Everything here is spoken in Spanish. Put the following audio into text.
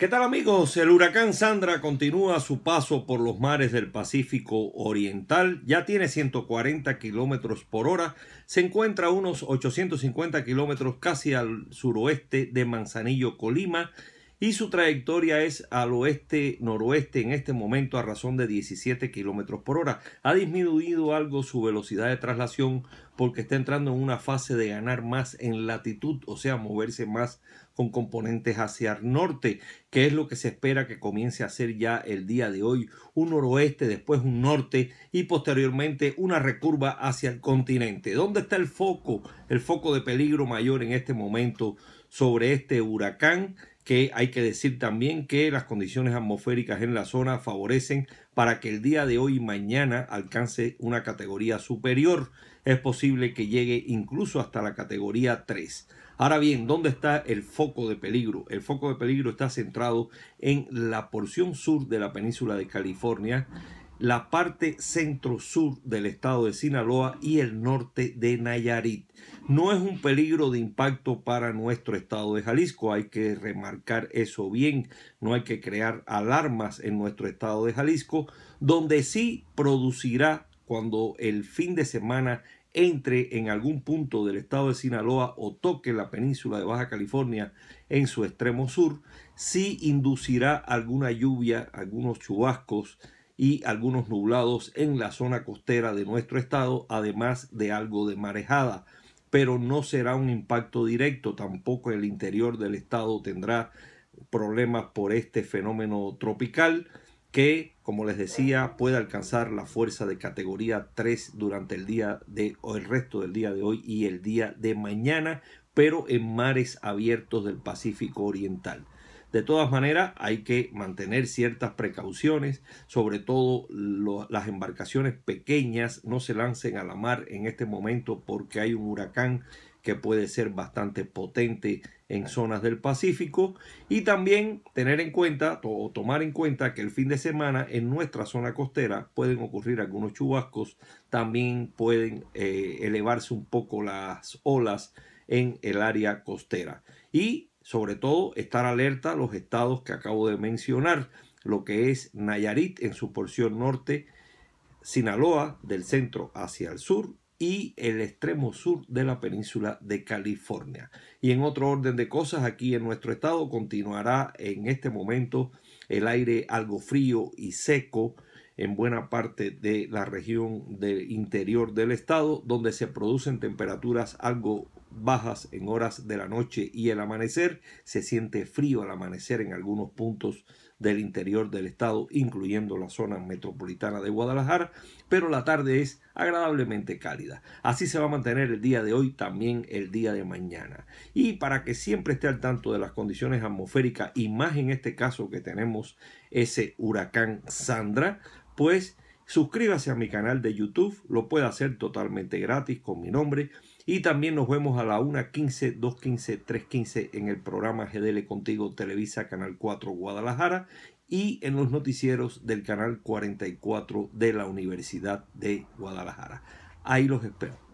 ¿Qué tal amigos? El huracán Sandra continúa su paso por los mares del Pacífico Oriental, ya tiene 140 kilómetros por hora, se encuentra a unos 850 kilómetros casi al suroeste de Manzanillo, Colima, y su trayectoria es al oeste-noroeste en este momento a razón de 17 kilómetros por hora. Ha disminuido algo su velocidad de traslación porque está entrando en una fase de ganar más en latitud, o sea, moverse más con componentes hacia el norte, que es lo que se espera que comience a hacer ya el día de hoy, un noroeste, después un norte y posteriormente una recurva hacia el continente. ¿Dónde está el foco? El foco de peligro mayor en este momento sobre este huracán que hay que decir también que las condiciones atmosféricas en la zona favorecen para que el día de hoy y mañana alcance una categoría superior. Es posible que llegue incluso hasta la categoría 3. Ahora bien, ¿dónde está el foco de peligro? El foco de peligro está centrado en la porción sur de la península de California, la parte centro-sur del estado de Sinaloa y el norte de Nayarit no es un peligro de impacto para nuestro estado de Jalisco. Hay que remarcar eso bien. No hay que crear alarmas en nuestro estado de Jalisco, donde sí producirá cuando el fin de semana entre en algún punto del estado de Sinaloa o toque la península de Baja California en su extremo sur, sí inducirá alguna lluvia, algunos chubascos y algunos nublados en la zona costera de nuestro estado, además de algo de marejada pero no será un impacto directo, tampoco el interior del estado tendrá problemas por este fenómeno tropical que, como les decía, puede alcanzar la fuerza de categoría 3 durante el día de el resto del día de hoy y el día de mañana, pero en mares abiertos del Pacífico Oriental. De todas maneras, hay que mantener ciertas precauciones, sobre todo las embarcaciones pequeñas no se lancen a la mar en este momento porque hay un huracán que puede ser bastante potente en zonas del Pacífico y también tener en cuenta o tomar en cuenta que el fin de semana en nuestra zona costera pueden ocurrir algunos chubascos, también pueden eh, elevarse un poco las olas en el área costera y sobre todo estar alerta a los estados que acabo de mencionar, lo que es Nayarit en su porción norte, Sinaloa del centro hacia el sur y el extremo sur de la península de California. Y en otro orden de cosas, aquí en nuestro estado continuará en este momento el aire algo frío y seco en buena parte de la región del interior del estado, donde se producen temperaturas algo bajas en horas de la noche y el amanecer. Se siente frío al amanecer en algunos puntos del interior del estado, incluyendo la zona metropolitana de Guadalajara, pero la tarde es agradablemente cálida. Así se va a mantener el día de hoy, también el día de mañana. Y para que siempre esté al tanto de las condiciones atmosféricas y más en este caso que tenemos ese huracán Sandra, pues suscríbase a mi canal de YouTube, lo puede hacer totalmente gratis con mi nombre y también nos vemos a la 1.15, 2.15, 3.15 en el programa GDL Contigo Televisa Canal 4 Guadalajara y en los noticieros del Canal 44 de la Universidad de Guadalajara. Ahí los espero.